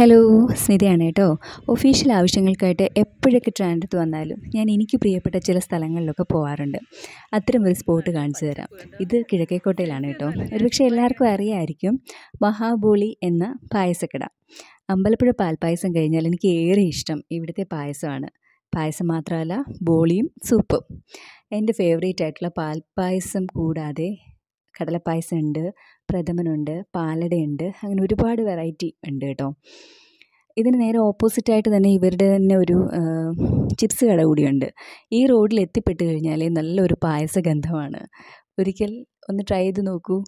hello സ്മിതയാണ് കേട്ടോ official ആവശ്യങ്ങൾക്കായിട്ട് എപ്പോഴൊക്കെ ട്രാൻഡത്ത് വന്നാലും ഞാൻ എനിക്ക് പ്രിയപ്പെട്ട ചില സ്ഥലങ്ങളിലൊക്കെ പോകാറുണ്ട് അത്തരം ഒരു സ്പോട്ട് കാണിച്ചു തരാം ഇത് കിഴക്കേക്കോട്ടയിലാണ് കേട്ടോ ഒരുപക്ഷെ എല്ലാവർക്കും അറിയായിരിക്കും മഹാബോളി എന്ന പായസക്കട അമ്പലപ്പുഴ പാൽപ്പായസം കഴിഞ്ഞാൽ എനിക്ക് ഏറെ ഇഷ്ടം ഇവിടുത്തെ പായസമാണ് പായസം മാത്രമല്ല ബോളിയും സൂപ്പും എൻ്റെ ഫേവറേറ്റ് ആയിട്ടുള്ള പാൽപ്പായസം കൂടാതെ കടലപ്പായസം ഉണ്ട് പ്രഥമനുണ്ട് പാലടയുണ്ട് അങ്ങനെ ഒരുപാട് വെറൈറ്റി ഉണ്ട് കേട്ടോ ഇതിന് നേരെ ഓപ്പോസിറ്റായിട്ട് തന്നെ ഇവരുടെ തന്നെ ഒരു ചിപ്സ് കട കൂടിയുണ്ട് ഈ റോഡിൽ എത്തിപ്പെട്ട് കഴിഞ്ഞാൽ നല്ലൊരു പായസ ഗന്ധമാണ് ഒരിക്കൽ ഒന്ന് ട്രൈ ചെയ്ത് നോക്കൂ